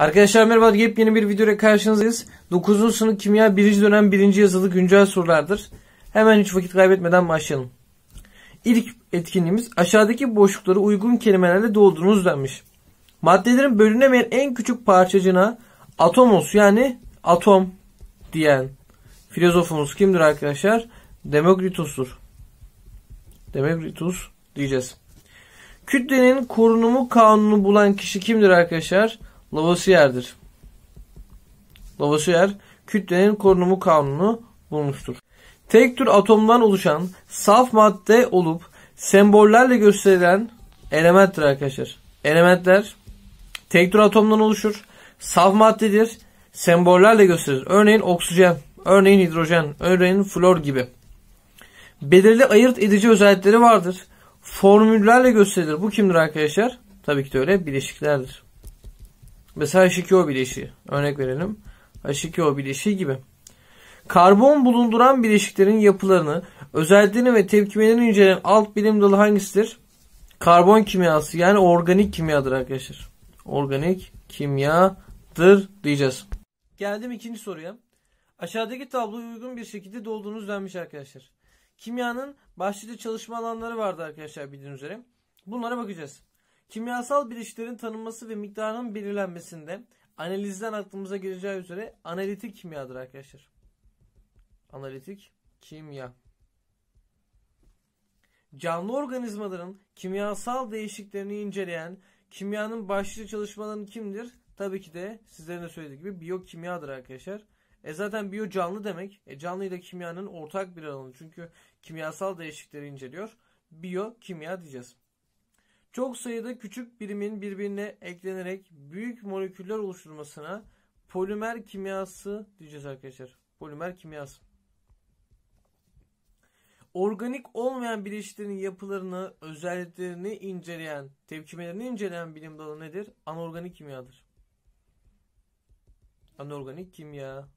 Arkadaşlar merhaba yepyeni bir videoya karşınızdayız. 9. sınıf kimya 1. dönem 1. yazılı güncel sorulardır. Hemen hiç vakit kaybetmeden başlayalım. İlk etkinliğimiz aşağıdaki boşlukları uygun kelimelerle doldurunuz denmiş. Maddelerin bölünemeyen en küçük parçacığına atomos yani atom diyen filozofumuz kimdir arkadaşlar? Demokritos'tur. Demokritos diyeceğiz. Kütlenin korunumu kanunu bulan kişi kimdir arkadaşlar? Lavoisier'dir. Lavoisier kütlenin korunumu kanunu bulmuştur. Tek tür atomdan oluşan saf madde olup sembollerle gösterilen elementtir arkadaşlar. Elementler tek tür atomdan oluşur. Saf maddedir. Sembollerle gösterir. Örneğin oksijen, örneğin hidrojen, örneğin flor gibi. Belirli ayırt edici özellikleri vardır. Formüllerle gösterilir. Bu kimdir arkadaşlar? Tabii ki de öyle bileşiklerdir. Mesela H2O bileşiği. Örnek verelim. H2O bileşiği gibi. Karbon bulunduran bileşiklerin yapılarını, özelliklerini ve tepkimelerini inceleyen alt bilim dalı hangisidir? Karbon kimyası yani organik kimyadır arkadaşlar. Organik kimyadır diyeceğiz. Geldim ikinci soruya. Aşağıdaki tabloyu uygun bir şekilde doldurunuz denmiş arkadaşlar. Kimyanın başlıca çalışma alanları vardı arkadaşlar bildiğiniz üzere. Bunlara bakacağız. Kimyasal bileşiklerin tanınması ve miktarının belirlenmesinde analizden aklımıza geleceği üzere analitik kimyadır arkadaşlar. Analitik kimya. Canlı organizmaların kimyasal değişiklerini inceleyen kimyanın başlıca çalışmaların kimdir? Tabii ki de sizlerin de söylediği gibi biyokimyadır arkadaşlar. E zaten biyo canlı demek. E canlıyla kimyanın ortak bir alanı. Çünkü kimyasal değişikleri inceliyor. Biyo kimya diyeceğiz. Çok sayıda küçük birimin birbirine eklenerek büyük moleküller oluşturmasına polimer kimyası diyeceğiz arkadaşlar. Polimer kimyası. Organik olmayan bileşiklerin yapılarını, özelliklerini inceleyen, tepkimelerini inceleyen bilim dalı nedir? Anorganik kimyadır. Anorganik kimya.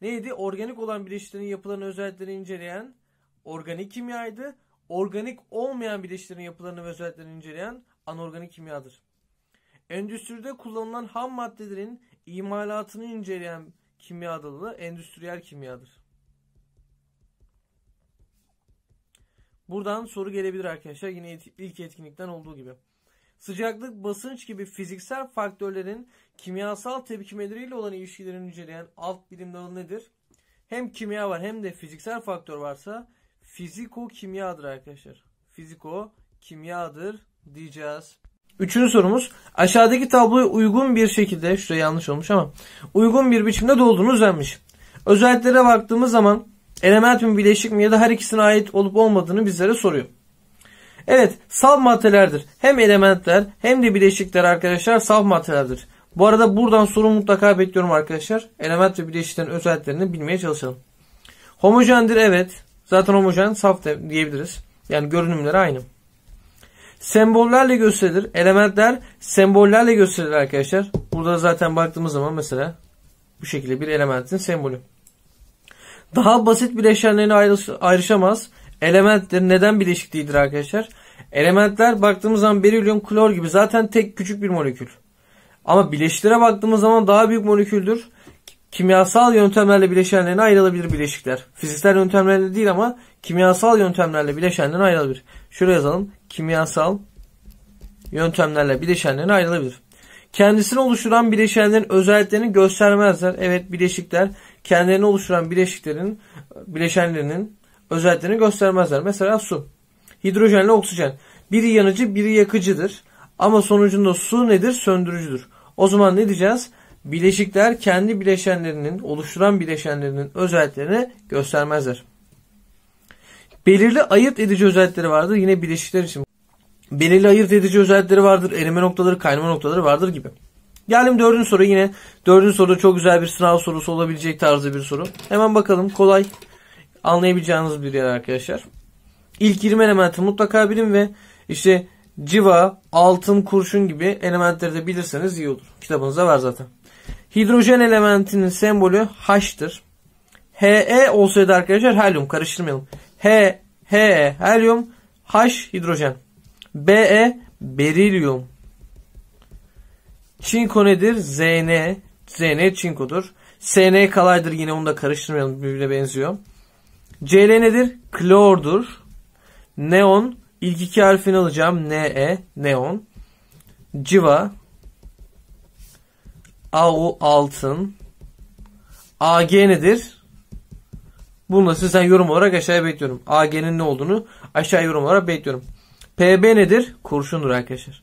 Neydi? Organik olan bileşiklerin yapılarını, özelliklerini inceleyen organik kimyaydı organik olmayan bileşiklerin yapılarını ve özelliklerini inceleyen anorganik kimyadır. Endüstride kullanılan ham maddelerin imalatını inceleyen kimya dalı endüstriyel kimyadır. Buradan soru gelebilir arkadaşlar. Yine ilk etkinlikten olduğu gibi. Sıcaklık, basınç gibi fiziksel faktörlerin kimyasal tepkimeleriyle olan ilişkilerini inceleyen alt bilim dalı nedir? Hem kimya var hem de fiziksel faktör varsa Fiziko kimyadır arkadaşlar. Fiziko kimyadır diyeceğiz. Üçüncü sorumuz. Aşağıdaki tabloyu uygun bir şekilde, şurada yanlış olmuş ama uygun bir biçimde doldurunuz denmiş. Özelliklere baktığımız zaman element mi bileşik mi ya da her ikisine ait olup olmadığını bizlere soruyor. Evet saf maddelerdir. Hem elementler hem de bileşikler arkadaşlar saf maddelerdir. Bu arada buradan soru mutlaka bekliyorum arkadaşlar. Element ve bileşiklerin özelliklerini bilmeye çalışalım. Homojendir evet. Zaten homojen saf diyebiliriz. Yani görünümleri aynı. Sembollerle gösterilir. Elementler sembollerle gösterilir arkadaşlar. Burada zaten baktığımız zaman mesela bu şekilde bir elementin sembolü. Daha basit bileşenlerine ayrışamaz. Elementler neden bileşik değildir arkadaşlar? Elementler baktığımız zaman berilyum, klor gibi zaten tek küçük bir molekül. Ama bileşiklere baktığımız zaman daha büyük moleküldür kimyasal yöntemlerle bileşenlerine ayrılabilir bileşikler. Fiziksel yöntemlerle değil ama kimyasal yöntemlerle bileşenlerine ayrılabilir. Şuraya yazalım. Kimyasal yöntemlerle bileşenlerine ayrılabilir. Kendisini oluşturan bileşenlerin özelliklerini göstermezler. Evet bileşikler kendilerini oluşturan bileşiklerin bileşenlerinin özelliklerini göstermezler. Mesela su. Hidrojenle oksijen. Biri yanıcı biri yakıcıdır. Ama sonucunda su nedir? Söndürücüdür. O zaman ne diyeceğiz? bileşikler kendi bileşenlerinin, oluşturan bileşenlerinin özelliklerini göstermezler. Belirli ayırt edici özellikleri vardır yine bileşikler için. Belirli ayırt edici özellikleri vardır, erime noktaları, kaynama noktaları vardır gibi. Geldim dördüncü soru yine. Dördüncü soru çok güzel bir sınav sorusu olabilecek tarzı bir soru. Hemen bakalım kolay anlayabileceğiniz bir yer arkadaşlar. İlk 20 elementi mutlaka bilin ve işte civa, altın, kurşun gibi elementleri de bilirseniz iyi olur. Kitabınızda var zaten. Hidrojen elementinin sembolü H'tır. He olsaydı arkadaşlar helyum karıştırmayalım. He, He helyum, H hidrojen. Be berilyum. Çinko nedir? Zn. Zn çinkodur. Sn kalaydır yine onu da karıştırmayalım birbirine benziyor. Cl nedir? Klordur. Neon. ilk iki harfini alacağım. Ne, neon. Civa. AU altın. AG nedir? Bunu da sizden yorum olarak aşağıya bekliyorum. AG'nin ne olduğunu aşağı yorum olarak bekliyorum. PB nedir? Kurşundur arkadaşlar.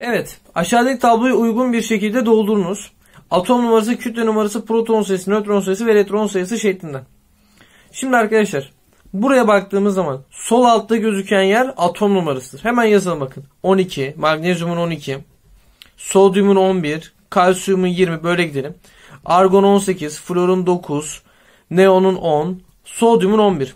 Evet. Aşağıdaki tabloyu uygun bir şekilde doldurunuz. Atom numarası, kütle numarası, proton sayısı, nötron sayısı ve elektron sayısı şeklinde. Şimdi arkadaşlar buraya baktığımız zaman sol altta gözüken yer atom numarasıdır. Hemen yazalım bakın. 12, magnezyumun 12, sodyumun 11, kalsiyumun 20 böyle gidelim. Argon 18, florun 9, neonun 10, sodyumun 11.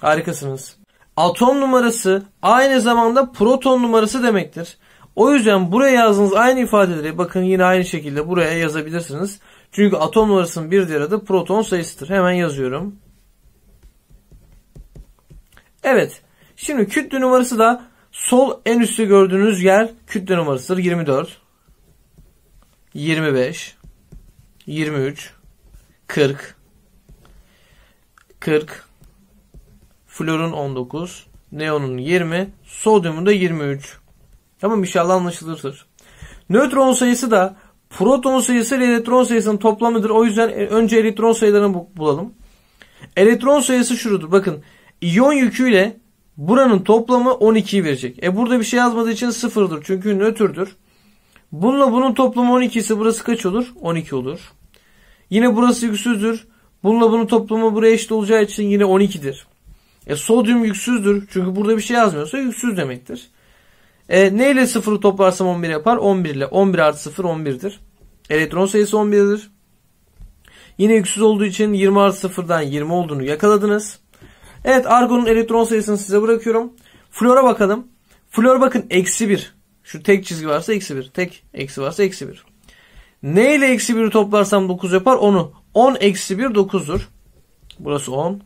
Harikasınız. Atom numarası aynı zamanda proton numarası demektir. O yüzden buraya yazdığınız aynı ifadeleri bakın yine aynı şekilde buraya yazabilirsiniz. Çünkü atom numarasının bir diğer adı proton sayısıdır. Hemen yazıyorum. Evet. Şimdi kütle numarası da sol en üstte gördüğünüz yer kütle numarasıdır 24. 25, 23, 40, 40, florun 19, neonun 20, sodyumun da 23. Tamam inşallah anlaşılırdır. Nötron sayısı da proton sayısı ile elektron sayısının toplamıdır. O yüzden e, önce elektron sayılarını bulalım. Elektron sayısı şurudur. Bakın iyon yüküyle buranın toplamı 12'yi verecek. E burada bir şey yazmadığı için sıfırdır. Çünkü nötrdür. Bununla bunun toplamı 12 ise burası kaç olur? 12 olur. Yine burası yüksüzdür. Bununla bunun toplamı buraya eşit olacağı için yine 12'dir. E, sodyum yüksüzdür. Çünkü burada bir şey yazmıyorsa yüksüz demektir. E, ne ile 0'ı toplarsam 11 yapar? 11 ile. 11 artı 0 11'dir. Elektron sayısı 11'dir. Yine yüksüz olduğu için 20 artı 0'dan 20 olduğunu yakaladınız. Evet argonun elektron sayısını size bırakıyorum. Flora bakalım. Flor bakın eksi 1. Şu tek çizgi varsa eksi 1. Tek eksi varsa eksi 1. Ne ile eksi 1'i toplarsam 9 yapar? Onu 10 eksi 1 9'dur. Burası 10.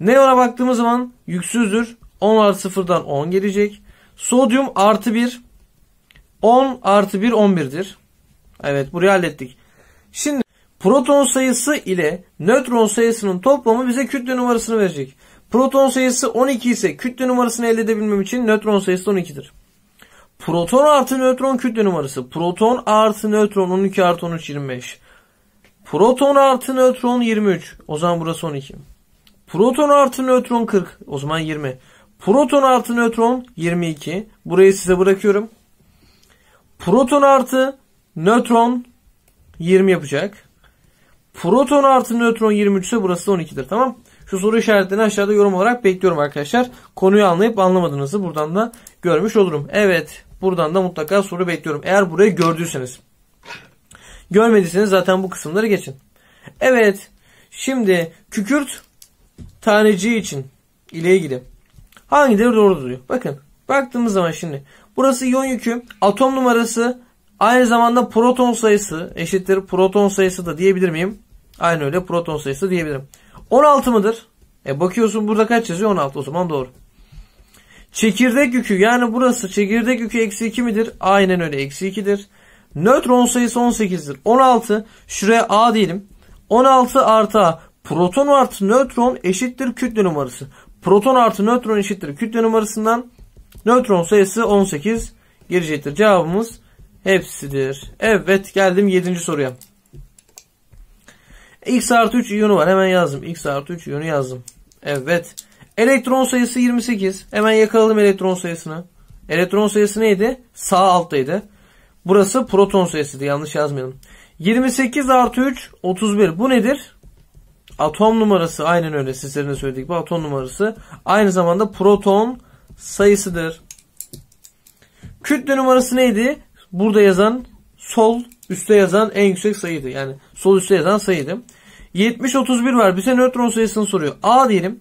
Ne ona baktığımız zaman yüksüzdür. 10 artı 0'dan 10 gelecek. Sodyum artı 1. 10 artı 1 11'dir. Evet burayı hallettik. Şimdi proton sayısı ile nötron sayısının toplamı bize kütle numarasını verecek. Proton sayısı 12 ise kütle numarasını elde edebilmem için nötron sayısı 12'dir. Proton artı nötron kütle numarası. Proton artı nötron 12 artı 13 25. Proton artı nötron 23. O zaman burası 12. Proton artı nötron 40. O zaman 20. Proton artı nötron 22. Burayı size bırakıyorum. Proton artı nötron 20 yapacak. Proton artı nötron 23 ise burası da 12'dir. Tamam Şu soru işaretlerini aşağıda yorum olarak bekliyorum arkadaşlar. Konuyu anlayıp anlamadığınızı buradan da görmüş olurum. Evet. Buradan da mutlaka soru bekliyorum. Eğer burayı gördüyseniz. Görmediyseniz zaten bu kısımları geçin. Evet. Şimdi kükürt taneciği için ile ilgili. Hangileri doğru duruyor? Bakın. Baktığımız zaman şimdi. Burası iyon yükü. Atom numarası aynı zamanda proton sayısı eşittir proton sayısı da diyebilir miyim? Aynı öyle proton sayısı diyebilirim. 16 mıdır? E bakıyorsun burada kaç yazıyor? 16 o zaman doğru. Çekirdek yükü yani burası çekirdek yükü eksi 2 midir? Aynen öyle eksi 2'dir. Nötron sayısı 18'dir. 16 şuraya A diyelim. 16 artı A. Proton artı nötron eşittir kütle numarası. Proton artı nötron eşittir kütle numarasından nötron sayısı 18 gelecektir. Cevabımız hepsidir. Evet geldim 7. soruya. X artı 3 iyonu var. Hemen yazdım. X artı 3 iyonu yazdım. Evet. Elektron sayısı 28. Hemen yakaladım elektron sayısını. Elektron sayısı neydi? Sağ alttaydı. Burası proton sayısıydı. Yanlış yazmayalım. 28 artı 3 31. Bu nedir? Atom numarası. Aynen öyle. Sizlerine söyledik. Bu atom numarası. Aynı zamanda proton sayısıdır. Kütle numarası neydi? Burada yazan sol üstte yazan en yüksek sayıydı. Yani sol üstte yazan sayıydı. 70-31 var. Bize nötron sayısını soruyor. A diyelim.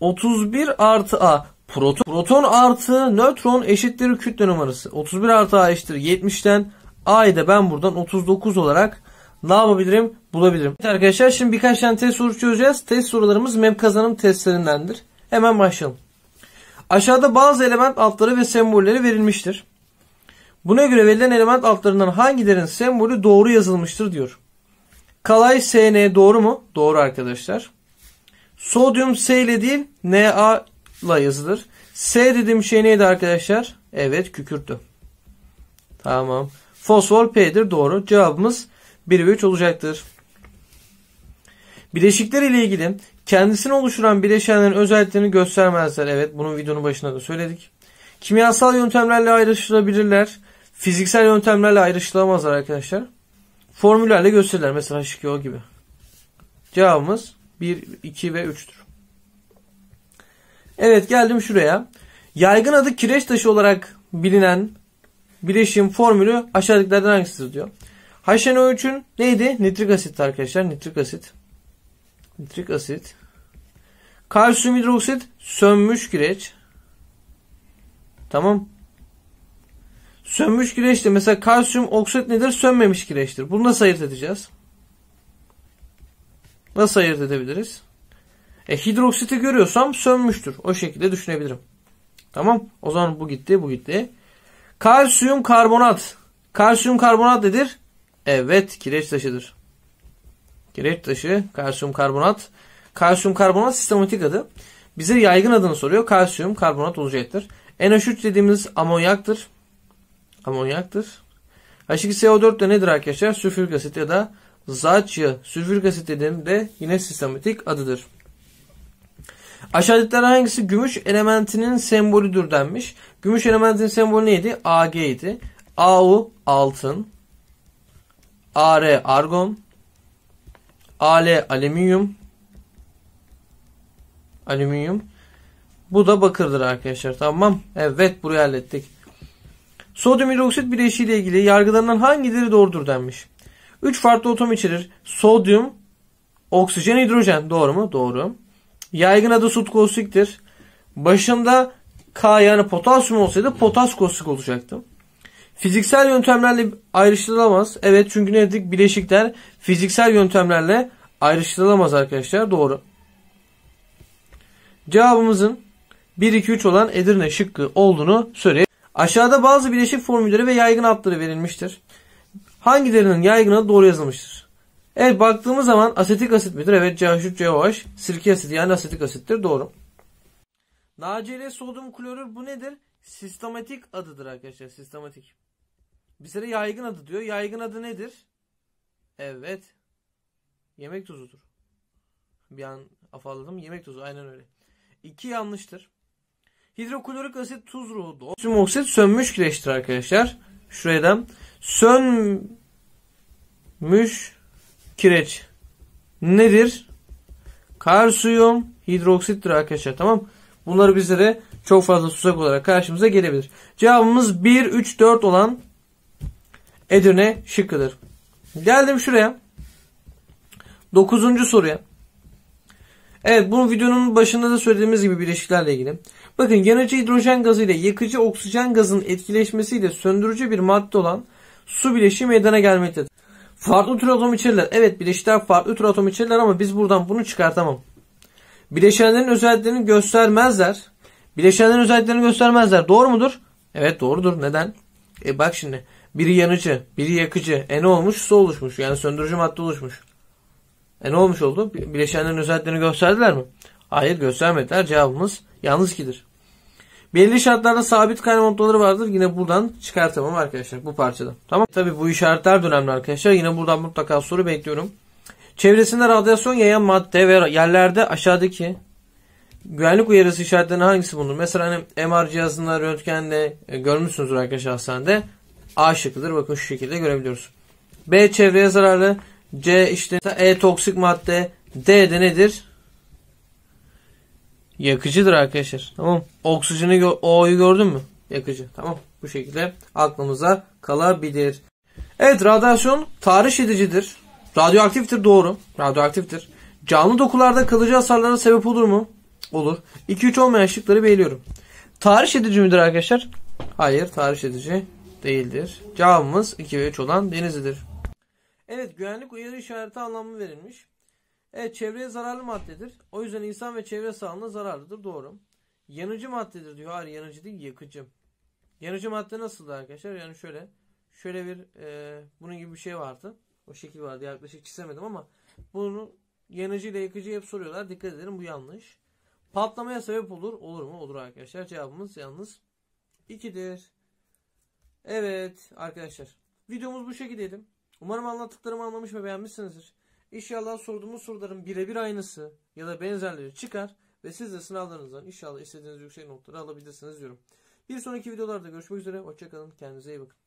31 artı A proton, proton artı nötron eşittir kütle numarası. 31 artı A eşittir 70'ten A'yı da ben buradan 39 olarak ne yapabilirim? Bulabilirim. Evet arkadaşlar şimdi birkaç tane test soru çözeceğiz. Test sorularımız MEM kazanım testlerindendir. Hemen başlayalım. Aşağıda bazı element altları ve sembolleri verilmiştir. Buna göre verilen element altlarından hangilerinin sembolü doğru yazılmıştır diyor. Kalay SN doğru mu? Doğru arkadaşlar. Sodyum S ile değil Na ile yazılır. S dediğim şey neydi arkadaşlar? Evet kükürtü. Tamam. Fosfor P'dir doğru. Cevabımız 1 ve 3 olacaktır. Bileşikler ile ilgili kendisini oluşturan bileşenlerin özelliklerini göstermezler. Evet bunun videonun başında da söyledik. Kimyasal yöntemlerle ayrıştırabilirler. Fiziksel yöntemlerle ayrıştıramazlar arkadaşlar. Formüllerle gösterirler. Mesela H2O gibi. Cevabımız 1, 2 ve 3'tür. Evet geldim şuraya. Yaygın adı kireç taşı olarak bilinen bileşim formülü aşağıdakilerden hangisidir diyor. HNO3'ün neydi? Nitrik asit arkadaşlar. Nitrik asit. Nitrik asit. Kalsiyum hidroksit sönmüş kireç. Tamam. Sönmüş kireçtir. Mesela kalsiyum oksit nedir? Sönmemiş kireçtir. Bunu nasıl ayırt edeceğiz? Nasıl ayırt edebiliriz? E, hidroksiti görüyorsam sönmüştür. O şekilde düşünebilirim. Tamam. O zaman bu gitti, bu gitti. Kalsiyum karbonat. Kalsiyum karbonat nedir? Evet, kireç taşıdır. Kireç taşı, kalsiyum karbonat. Kalsiyum karbonat sistematik adı. Bize yaygın adını soruyor. Kalsiyum karbonat olacaktır. NH3 dediğimiz amonyaktır. Amonyaktır. H2SO4 de nedir arkadaşlar? Sülfürik asit ya da zat yağı, sülfürik de yine sistematik adıdır. Aşağıdakiler hangisi gümüş elementinin sembolüdür denmiş. Gümüş elementinin sembolü neydi? Ag idi. AU altın. AR argon. AL alüminyum. Alüminyum. Bu da bakırdır arkadaşlar. Tamam. Evet burayı hallettik. Sodyum hidroksit bileşiği ile ilgili yargılarından hangileri doğrudur denmiş. 3 farklı atom içerir. Sodyum, oksijen, hidrojen. Doğru mu? Doğru. Yaygın adı sut Başında K yani potasyum olsaydı potas kosik olacaktı. Fiziksel yöntemlerle ayrıştırılamaz. Evet çünkü ne dedik? Bileşikler fiziksel yöntemlerle ayrıştırılamaz arkadaşlar. Doğru. Cevabımızın 1, 2, 3 olan Edirne şıkkı olduğunu söyleyelim. Aşağıda bazı bileşik formülleri ve yaygın adları verilmiştir hangilerinin yaygın adı doğru yazılmıştır? Evet baktığımız zaman asetik asit midir? Evet CH3, COH, sirke asidi yani asetik asittir. Doğru. NaCl sodyum klorür bu nedir? Sistematik adıdır arkadaşlar. Sistematik. Bir sene yaygın adı diyor. Yaygın adı nedir? Evet. Yemek tuzudur. Bir an afalladım. Yemek tuzu aynen öyle. İki yanlıştır. Hidroklorik asit tuz ruhudur. Süm sönmüş kireçtir arkadaşlar. Şuraya da Sönmüş kireç nedir? Kar suyum hidroksittir arkadaşlar. Tamam Bunları bize de çok fazla susak olarak karşımıza gelebilir. Cevabımız 1, 3, 4 olan Edirne şıkkıdır. Geldim şuraya. 9. soruya. Evet bu videonun başında da söylediğimiz gibi bileşiklerle ilgili. Bakın yanıcı hidrojen gazı ile yakıcı oksijen gazının etkileşmesiyle söndürücü bir madde olan su bileşiği meydana gelmektedir. Farklı tür atom içerirler. Evet bileşikler farklı tür atom içerirler ama biz buradan bunu çıkartamam. Bileşenlerin özelliklerini göstermezler. Bileşenlerin özelliklerini göstermezler. Doğru mudur? Evet doğrudur. Neden? E bak şimdi. Biri yanıcı, biri yakıcı. E ne olmuş? Su oluşmuş. Yani söndürücü madde oluşmuş. E ne olmuş oldu? Bileşenlerin özelliklerini gösterdiler mi? Hayır göstermediler. Cevabımız yalnız ikidir. Belli şartlarda sabit kaynak noktaları vardır. Yine buradan çıkartamam arkadaşlar bu parçada. Tamam. Tabii bu işaretler dönemli arkadaşlar. Yine buradan mutlaka soru bekliyorum. Çevresinde radyasyon yayan madde ve yerlerde aşağıdaki güvenlik uyarısı işaretlerinin hangisi bulunur? Mesela hani MR cihazında, röntgende e, görmüşsünüzdür arkadaşlar hastanede. A şıkkıdır. Bakın şu şekilde görebiliyoruz. B çevreye zararlı. C işte E toksik madde. D de nedir? Yakıcıdır arkadaşlar. Tamam. Oksijeni O'yu gördün mü? Yakıcı. Tamam. Bu şekilde aklımıza kalabilir. Evet radyasyon tahriş edicidir. Radyoaktiftir doğru. Radyoaktiftir. Canlı dokularda kalıcı hasarlara sebep olur mu? Olur. 2-3 olmayan şıkları belirliyorum. Tahriş edici midir arkadaşlar? Hayır tahriş edici değildir. Cevabımız 2 ve 3 olan denizidir. Evet güvenlik uyarı işareti anlamı verilmiş. Evet çevreye zararlı maddedir. O yüzden insan ve çevre sağlığına zararlıdır. Doğru. Yanıcı maddedir diyor. Hayır yanıcı değil yakıcı. Yanıcı madde nasıldı arkadaşlar? Yani şöyle. Şöyle bir e, bunun gibi bir şey vardı. O şekil vardı. Yaklaşık çizemedim ama bunu yanıcı ile yakıcı hep soruyorlar. Dikkat edelim bu yanlış. Patlamaya sebep olur. Olur mu? Olur arkadaşlar. Cevabımız yalnız 2'dir. Evet arkadaşlar. Videomuz bu şekildeydi. Umarım anlattıklarımı anlamış ve beğenmişsinizdir. İnşallah sorduğumuz soruların birebir aynısı ya da benzerleri çıkar ve siz de sınavlarınızdan inşallah istediğiniz yüksek notları alabilirsiniz diyorum. Bir sonraki videolarda görüşmek üzere. Hoşçakalın. Kendinize iyi bakın.